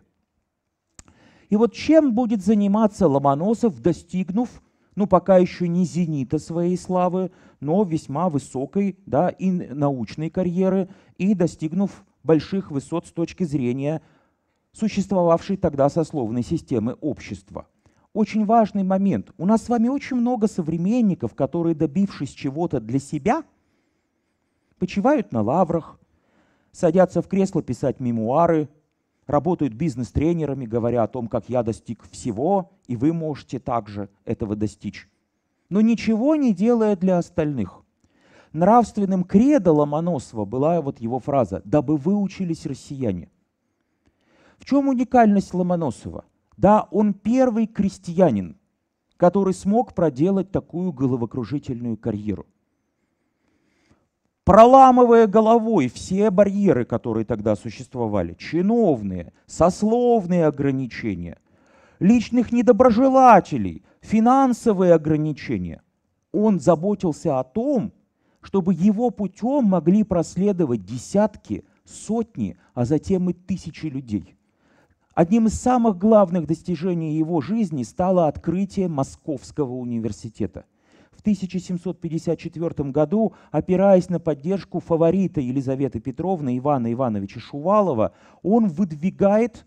И вот чем будет заниматься Ломоносов, достигнув ну пока еще не зенита своей славы, но весьма высокой да, и научной карьеры, и достигнув больших высот с точки зрения существовавшей тогда сословной системы общества. Очень важный момент. У нас с вами очень много современников, которые, добившись чего-то для себя, почивают на лаврах, садятся в кресло писать мемуары, работают бизнес-тренерами, говоря о том, как я достиг всего, и вы можете также этого достичь. Но ничего не делая для остальных. Нравственным кредо Ломоносова была вот его фраза «дабы выучились россияне». В чем уникальность Ломоносова? Да, он первый крестьянин, который смог проделать такую головокружительную карьеру проламывая головой все барьеры, которые тогда существовали, чиновные, сословные ограничения, личных недоброжелателей, финансовые ограничения. Он заботился о том, чтобы его путем могли проследовать десятки, сотни, а затем и тысячи людей. Одним из самых главных достижений его жизни стало открытие Московского университета – 1754 году, опираясь на поддержку фаворита Елизаветы Петровны Ивана Ивановича Шувалова, он выдвигает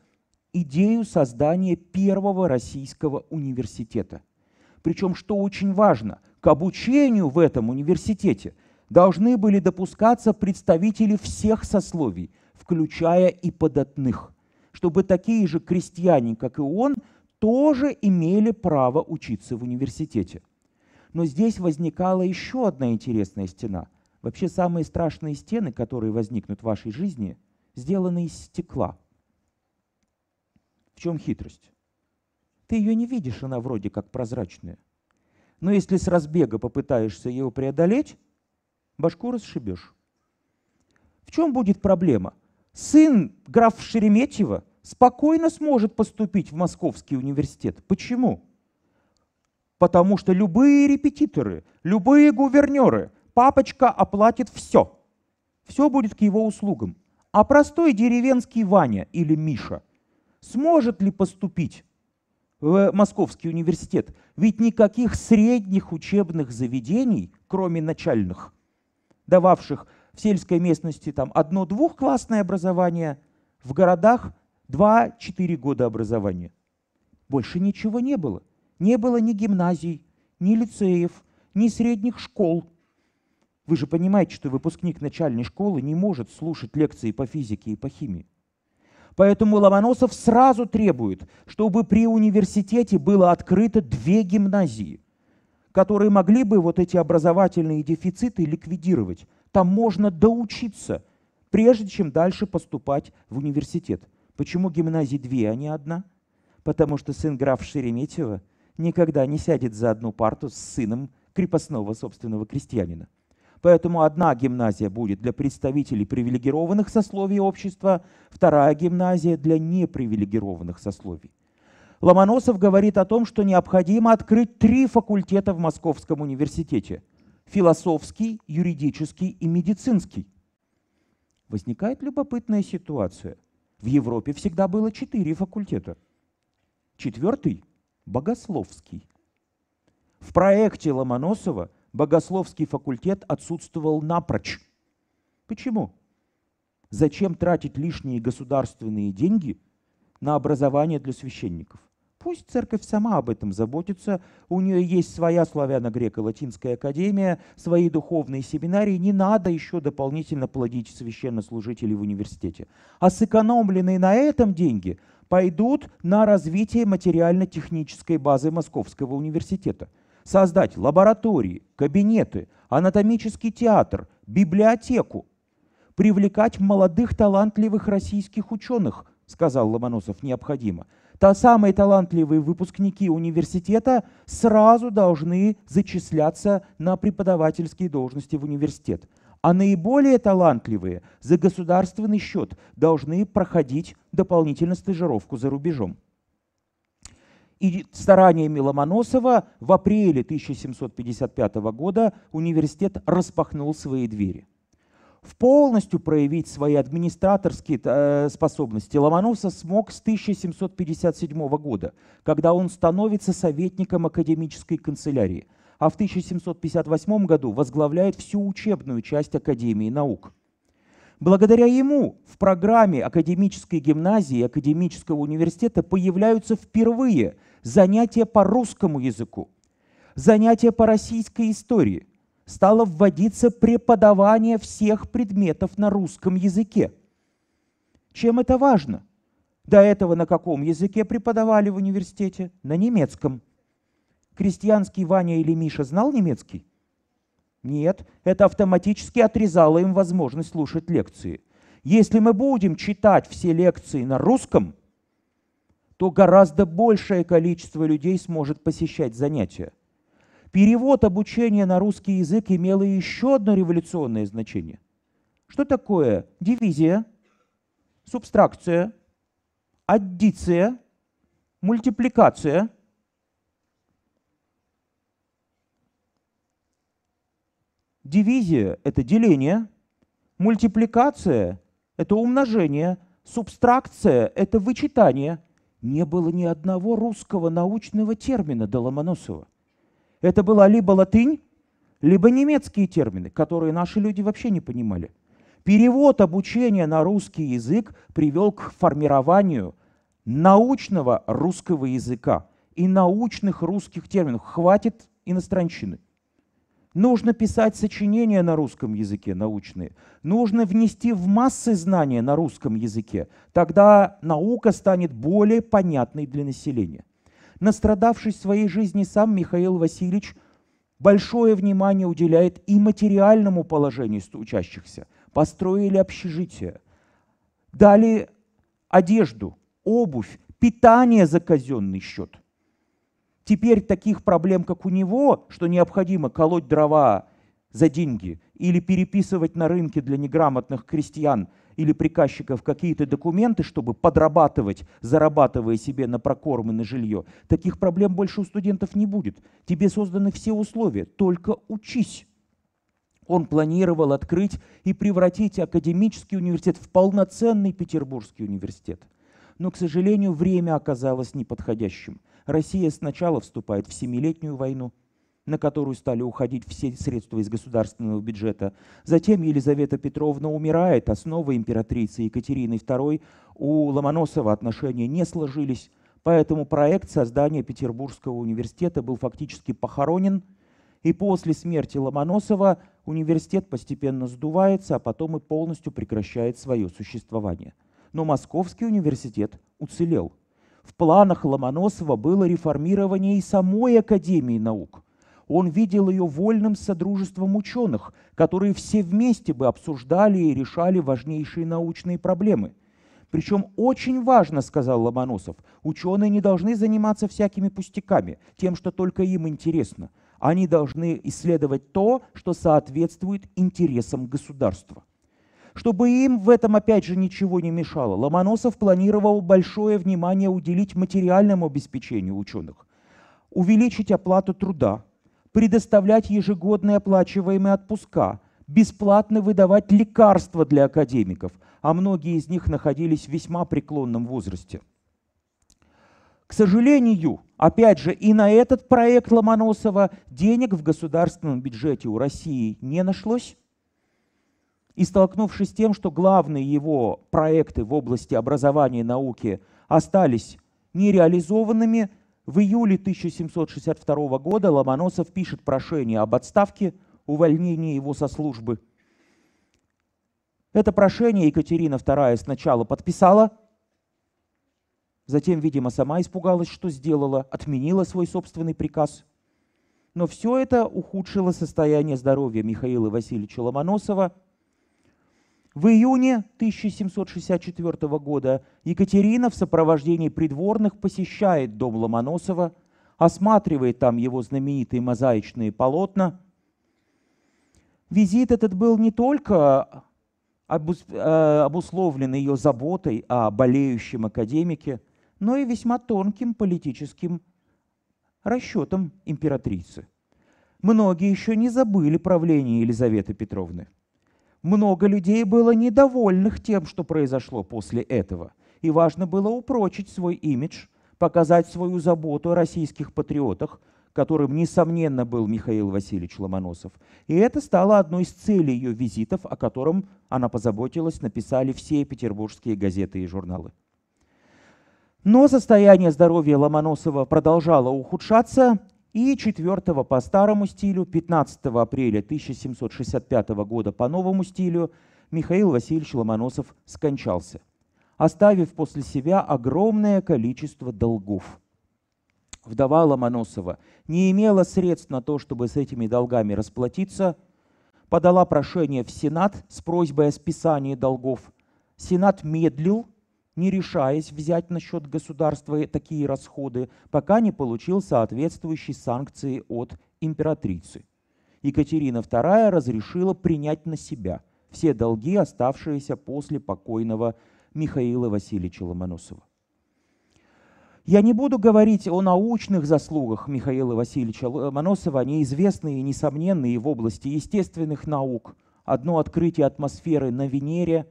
идею создания первого российского университета. Причем, что очень важно, к обучению в этом университете должны были допускаться представители всех сословий, включая и податных, чтобы такие же крестьяне, как и он, тоже имели право учиться в университете. Но здесь возникала еще одна интересная стена. Вообще самые страшные стены, которые возникнут в вашей жизни, сделаны из стекла. В чем хитрость? Ты ее не видишь, она вроде как прозрачная. Но если с разбега попытаешься ее преодолеть, башку расшибешь. В чем будет проблема? Сын граф Шереметьева спокойно сможет поступить в Московский университет. Почему? Потому что любые репетиторы, любые гувернеры, папочка оплатит все. Все будет к его услугам. А простой деревенский Ваня или Миша сможет ли поступить в э, Московский университет? Ведь никаких средних учебных заведений, кроме начальных, дававших в сельской местности там одно-двухклассное образование, в городах 2-4 года образования. Больше ничего не было не было ни гимназий, ни лицеев, ни средних школ. Вы же понимаете, что выпускник начальной школы не может слушать лекции по физике и по химии. Поэтому Ломоносов сразу требует, чтобы при университете было открыто две гимназии, которые могли бы вот эти образовательные дефициты ликвидировать. Там можно доучиться, прежде чем дальше поступать в университет. Почему гимназии две, а не одна? Потому что сын граф Шереметьева – никогда не сядет за одну парту с сыном крепостного собственного крестьянина. Поэтому одна гимназия будет для представителей привилегированных сословий общества, вторая гимназия для непривилегированных сословий. Ломоносов говорит о том, что необходимо открыть три факультета в Московском университете – философский, юридический и медицинский. Возникает любопытная ситуация. В Европе всегда было четыре факультета. Четвертый богословский. В проекте Ломоносова богословский факультет отсутствовал напрочь. Почему? Зачем тратить лишние государственные деньги на образование для священников? Пусть церковь сама об этом заботится. У нее есть своя славяно-греко-латинская академия, свои духовные семинарии. Не надо еще дополнительно плодить священнослужителей в университете. А сэкономленные на этом деньги – пойдут на развитие материально-технической базы Московского университета. Создать лаборатории, кабинеты, анатомический театр, библиотеку. Привлекать молодых талантливых российских ученых, сказал Ломоносов, необходимо. Та самые талантливые выпускники университета сразу должны зачисляться на преподавательские должности в университет а наиболее талантливые за государственный счет должны проходить дополнительно стажировку за рубежом. И стараниями Ломоносова в апреле 1755 года университет распахнул свои двери. В полностью проявить свои администраторские э, способности Ломоносов смог с 1757 года, когда он становится советником академической канцелярии – а в 1758 году возглавляет всю учебную часть Академии наук. Благодаря ему в программе академической гимназии и академического университета появляются впервые занятия по русскому языку, занятия по российской истории. Стало вводиться преподавание всех предметов на русском языке. Чем это важно? До этого на каком языке преподавали в университете? На немецком – Крестьянский Ваня или Миша знал немецкий? Нет, это автоматически отрезало им возможность слушать лекции. Если мы будем читать все лекции на русском, то гораздо большее количество людей сможет посещать занятия. Перевод обучения на русский язык имел еще одно революционное значение. Что такое дивизия, субстракция, аддиция, мультипликация – Дивизия – это деление, мультипликация – это умножение, субстракция – это вычитание. Не было ни одного русского научного термина до Ломоносова. Это была либо латынь, либо немецкие термины, которые наши люди вообще не понимали. Перевод обучения на русский язык привел к формированию научного русского языка и научных русских терминов. Хватит иностранщины. Нужно писать сочинения на русском языке, научные. Нужно внести в массы знания на русском языке. Тогда наука станет более понятной для населения. Настрадавшись своей жизни сам Михаил Васильевич большое внимание уделяет и материальному положению учащихся. Построили общежитие, дали одежду, обувь, питание за казенный счет – теперь таких проблем, как у него, что необходимо колоть дрова за деньги или переписывать на рынке для неграмотных крестьян или приказчиков какие-то документы, чтобы подрабатывать, зарабатывая себе на прокорм и на жилье, таких проблем больше у студентов не будет. Тебе созданы все условия, только учись. Он планировал открыть и превратить академический университет в полноценный Петербургский университет. Но, к сожалению, время оказалось неподходящим. Россия сначала вступает в семилетнюю войну, на которую стали уходить все средства из государственного бюджета. Затем Елизавета Петровна умирает, основы императрицы Екатерины II у Ломоносова отношения не сложились, поэтому проект создания Петербургского университета был фактически похоронен, и после смерти Ломоносова университет постепенно сдувается, а потом и полностью прекращает свое существование. Но Московский университет уцелел – в планах Ломоносова было реформирование и самой Академии наук. Он видел ее вольным содружеством ученых, которые все вместе бы обсуждали и решали важнейшие научные проблемы. Причем очень важно, сказал Ломоносов, ученые не должны заниматься всякими пустяками, тем, что только им интересно. Они должны исследовать то, что соответствует интересам государства. Чтобы им в этом опять же ничего не мешало, Ломоносов планировал большое внимание уделить материальному обеспечению ученых, увеличить оплату труда, предоставлять ежегодные оплачиваемые отпуска, бесплатно выдавать лекарства для академиков, а многие из них находились в весьма преклонном возрасте. К сожалению, опять же, и на этот проект Ломоносова денег в государственном бюджете у России не нашлось. И столкнувшись с тем, что главные его проекты в области образования и науки остались нереализованными, в июле 1762 года Ломоносов пишет прошение об отставке, увольнении его со службы. Это прошение Екатерина II сначала подписала, затем, видимо, сама испугалась, что сделала, отменила свой собственный приказ. Но все это ухудшило состояние здоровья Михаила Васильевича Ломоносова – в июне 1764 года Екатерина в сопровождении придворных посещает дом Ломоносова, осматривает там его знаменитые мозаичные полотна. Визит этот был не только э, обусловлен ее заботой о болеющем академике, но и весьма тонким политическим расчетом императрицы. Многие еще не забыли правление Елизаветы Петровны. Много людей было недовольных тем, что произошло после этого, и важно было упрочить свой имидж, показать свою заботу о российских патриотах, которым, несомненно, был Михаил Васильевич Ломоносов. И это стало одной из целей ее визитов, о котором она позаботилась, написали все петербургские газеты и журналы. Но состояние здоровья Ломоносова продолжало ухудшаться, и 4 по старому стилю, 15 апреля 1765 года по новому стилю Михаил Васильевич Ломоносов скончался, оставив после себя огромное количество долгов. Вдова Ломоносова не имела средств на то, чтобы с этими долгами расплатиться, подала прошение в Сенат с просьбой о списании долгов. Сенат медлил, не решаясь взять на счет государства такие расходы, пока не получил соответствующие санкции от императрицы. Екатерина II разрешила принять на себя все долги, оставшиеся после покойного Михаила Васильевича Ломоносова. Я не буду говорить о научных заслугах Михаила Васильевича Ломоносова, они известны и несомненны и в области естественных наук. Одно открытие атмосферы на Венере,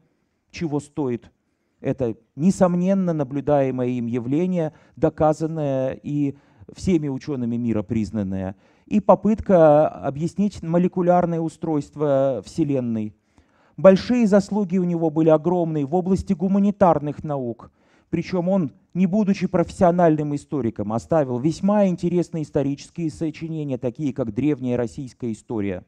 чего стоит это несомненно наблюдаемое им явление, доказанное и всеми учеными мира признанное. И попытка объяснить молекулярное устройство Вселенной. Большие заслуги у него были огромные в области гуманитарных наук. Причем он, не будучи профессиональным историком, оставил весьма интересные исторические сочинения, такие как «Древняя российская история».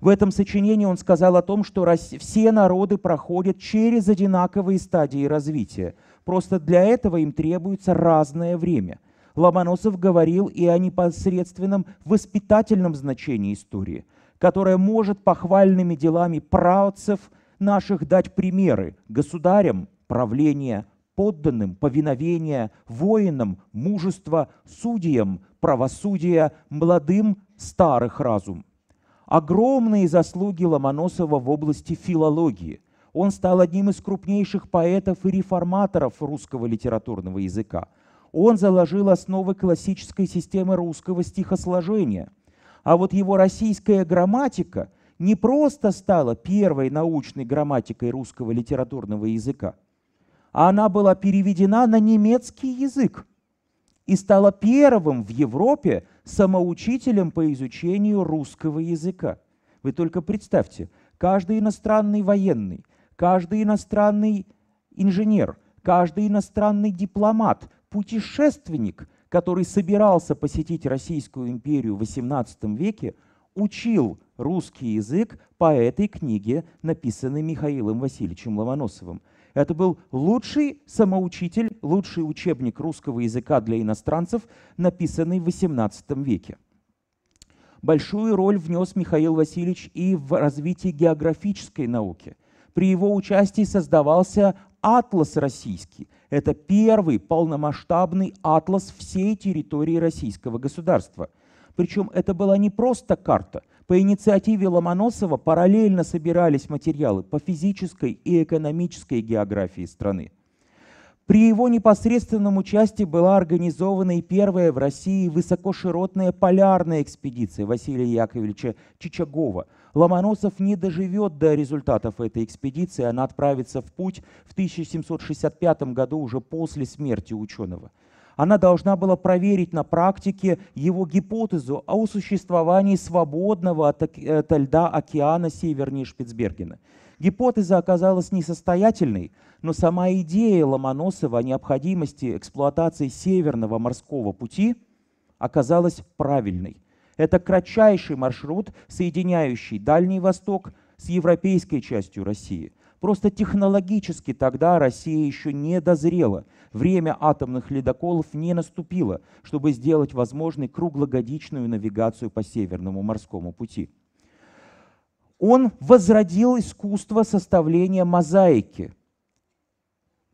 В этом сочинении он сказал о том, что все народы проходят через одинаковые стадии развития. Просто для этого им требуется разное время. Ломоносов говорил и о непосредственном воспитательном значении истории, которая может похвальными делами правцев наших дать примеры государям правления, подданным повиновения, воинам мужества, судьям правосудия, молодым старых разум огромные заслуги Ломоносова в области филологии. Он стал одним из крупнейших поэтов и реформаторов русского литературного языка. Он заложил основы классической системы русского стихосложения. А вот его российская грамматика не просто стала первой научной грамматикой русского литературного языка, а она была переведена на немецкий язык – и стала первым в Европе самоучителем по изучению русского языка. Вы только представьте, каждый иностранный военный, каждый иностранный инженер, каждый иностранный дипломат, путешественник, который собирался посетить Российскую империю в XVIII веке, учил русский язык по этой книге, написанной Михаилом Васильевичем Ломоносовым – это был лучший самоучитель, лучший учебник русского языка для иностранцев, написанный в XVIII веке. Большую роль внес Михаил Васильевич и в развитии географической науки. При его участии создавался «Атлас российский». Это первый полномасштабный атлас всей территории российского государства. Причем это была не просто карта – по инициативе Ломоносова параллельно собирались материалы по физической и экономической географии страны. При его непосредственном участии была организована и первая в России высокоширотная полярная экспедиция Василия Яковлевича Чичагова. Ломоносов не доживет до результатов этой экспедиции, она отправится в путь в 1765 году уже после смерти ученого – она должна была проверить на практике его гипотезу о существовании свободного от, льда океана севернее Шпицбергена. Гипотеза оказалась несостоятельной, но сама идея Ломоносова о необходимости эксплуатации Северного морского пути оказалась правильной. Это кратчайший маршрут, соединяющий Дальний Восток с европейской частью России – Просто технологически тогда Россия еще не дозрела. Время атомных ледоколов не наступило, чтобы сделать возможной круглогодичную навигацию по Северному морскому пути. Он возродил искусство составления мозаики –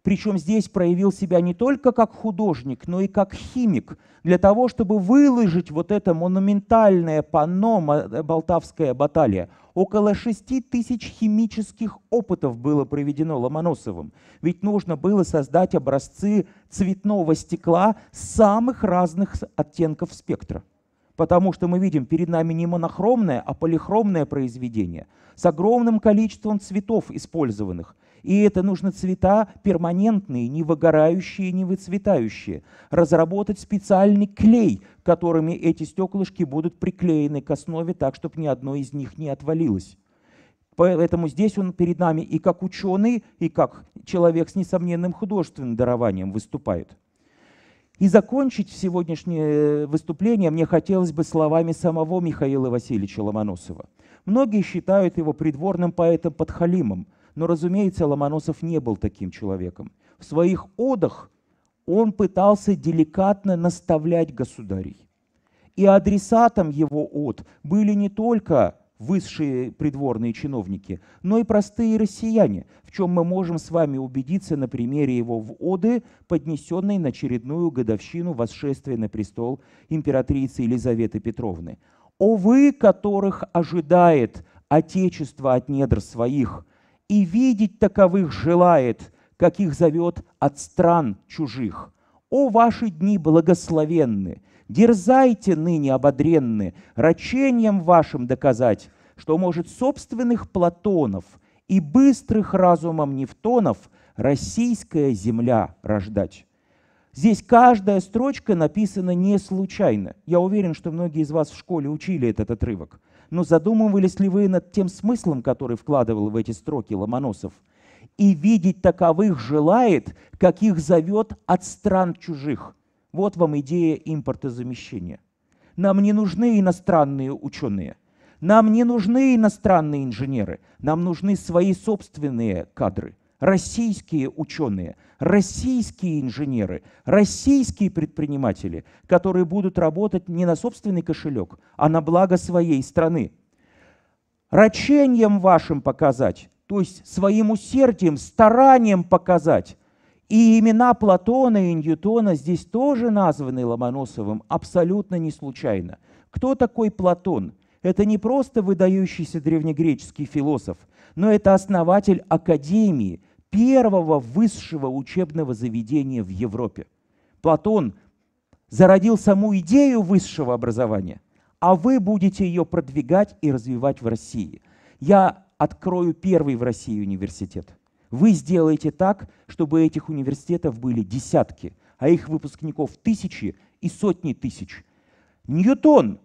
причем здесь проявил себя не только как художник, но и как химик, для того, чтобы выложить вот это монументальное панно «Болтавская баталия». Около шести тысяч химических опытов было проведено Ломоносовым. Ведь нужно было создать образцы цветного стекла самых разных оттенков спектра. Потому что мы видим, перед нами не монохромное, а полихромное произведение с огромным количеством цветов использованных – и это нужно цвета перманентные, не выгорающие, не выцветающие. Разработать специальный клей, которыми эти стеклышки будут приклеены к основе так, чтобы ни одно из них не отвалилось. Поэтому здесь он перед нами и как ученый, и как человек с несомненным художественным дарованием выступает. И закончить сегодняшнее э, выступление мне хотелось бы словами самого Михаила Васильевича Ломоносова. Многие считают его придворным поэтом-подхалимом – но, разумеется, Ломоносов не был таким человеком. В своих одах он пытался деликатно наставлять государей. И адресатом его от были не только высшие придворные чиновники, но и простые россияне, в чем мы можем с вами убедиться на примере его в Оды, поднесенной на очередную годовщину восшествия на престол императрицы Елизаветы Петровны. «О вы, которых ожидает Отечество от недр своих, и видеть таковых желает, каких зовет от стран чужих. О, ваши дни благословенны! Дерзайте ныне ободренны, рачением вашим доказать, что может собственных Платонов и быстрых разумом нефтонов российская земля рождать. Здесь каждая строчка написана не случайно. Я уверен, что многие из вас в школе учили этот отрывок – но задумывались ли вы над тем смыслом, который вкладывал в эти строки Ломоносов? И видеть таковых желает, каких зовет от стран чужих. Вот вам идея импортозамещения. Нам не нужны иностранные ученые. Нам не нужны иностранные инженеры. Нам нужны свои собственные кадры, российские ученые, российские инженеры, российские предприниматели, которые будут работать не на собственный кошелек, а на благо своей страны. Рачением вашим показать, то есть своим усердием, старанием показать. И имена Платона и Ньютона здесь тоже названы Ломоносовым абсолютно не случайно. Кто такой Платон? Это не просто выдающийся древнегреческий философ, но это основатель академии – первого высшего учебного заведения в Европе. Платон зародил саму идею высшего образования, а вы будете ее продвигать и развивать в России. Я открою первый в России университет. Вы сделаете так, чтобы этих университетов были десятки, а их выпускников тысячи и сотни тысяч. Ньютон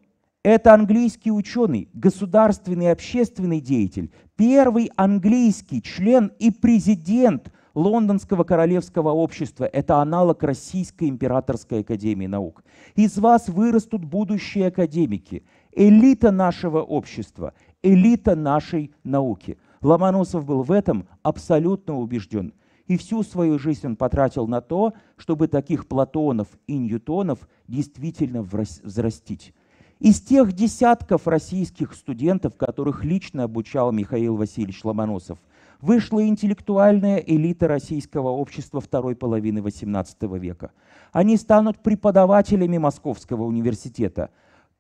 это английский ученый, государственный и общественный деятель, первый английский член и президент Лондонского королевского общества. Это аналог Российской императорской академии наук. Из вас вырастут будущие академики, элита нашего общества, элита нашей науки. Ломоносов был в этом абсолютно убежден. И всю свою жизнь он потратил на то, чтобы таких Платонов и Ньютонов действительно взрастить. Из тех десятков российских студентов, которых лично обучал Михаил Васильевич Ломоносов, вышла интеллектуальная элита российского общества второй половины XVIII века. Они станут преподавателями Московского университета –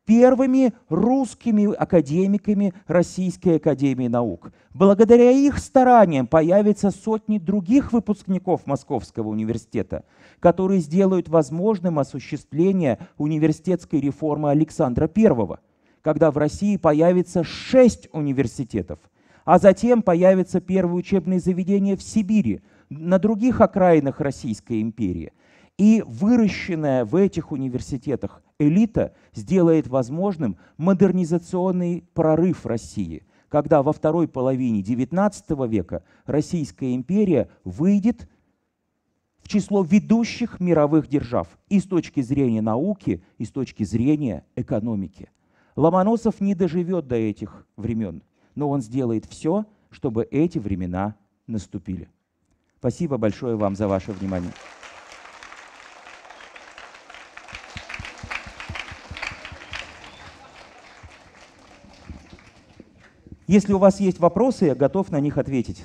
первыми русскими академиками Российской Академии Наук. Благодаря их стараниям появятся сотни других выпускников Московского университета, которые сделают возможным осуществление университетской реформы Александра I, когда в России появится шесть университетов, а затем появится первое учебное заведение в Сибири, на других окраинах Российской империи, и выращенная в этих университетах элита сделает возможным модернизационный прорыв России, когда во второй половине XIX века Российская империя выйдет в число ведущих мировых держав и с точки зрения науки, и с точки зрения экономики. Ломоносов не доживет до этих времен, но он сделает все, чтобы эти времена наступили. Спасибо большое вам за ваше внимание. Если у вас есть вопросы, я готов на них ответить.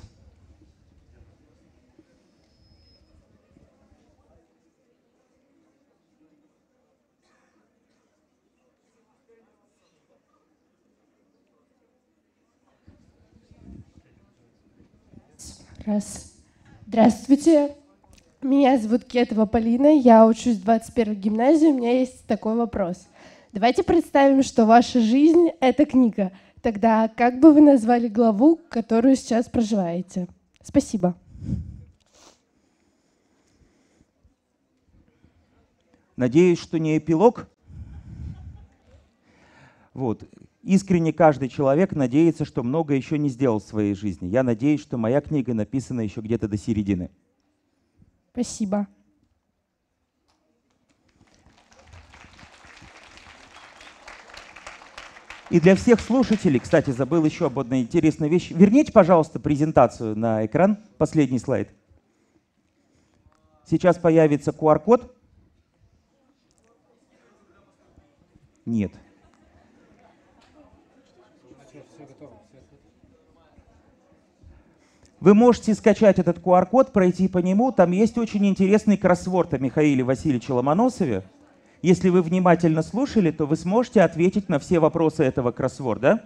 Раз. Здравствуйте. Меня зовут Кетова Полина. Я учусь в 21 гимназии. У меня есть такой вопрос. Давайте представим, что ваша жизнь — это книга. Тогда как бы вы назвали главу, которую сейчас проживаете? Спасибо. Надеюсь, что не эпилог. Вот. Искренне каждый человек надеется, что много еще не сделал в своей жизни. Я надеюсь, что моя книга написана еще где-то до середины. Спасибо. И для всех слушателей, кстати, забыл еще об одной интересной вещи. Верните, пожалуйста, презентацию на экран, последний слайд. Сейчас появится QR-код. Нет. Вы можете скачать этот QR-код, пройти по нему. Там есть очень интересный кроссворд о Михаиле Васильевиче Ломоносове. Если вы внимательно слушали, то вы сможете ответить на все вопросы этого кроссворда.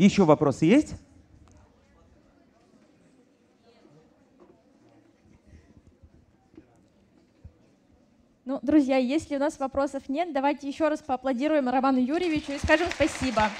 Еще вопросы есть? Ну, друзья, если у нас вопросов нет, давайте еще раз поаплодируем Роману Юрьевичу и скажем спасибо.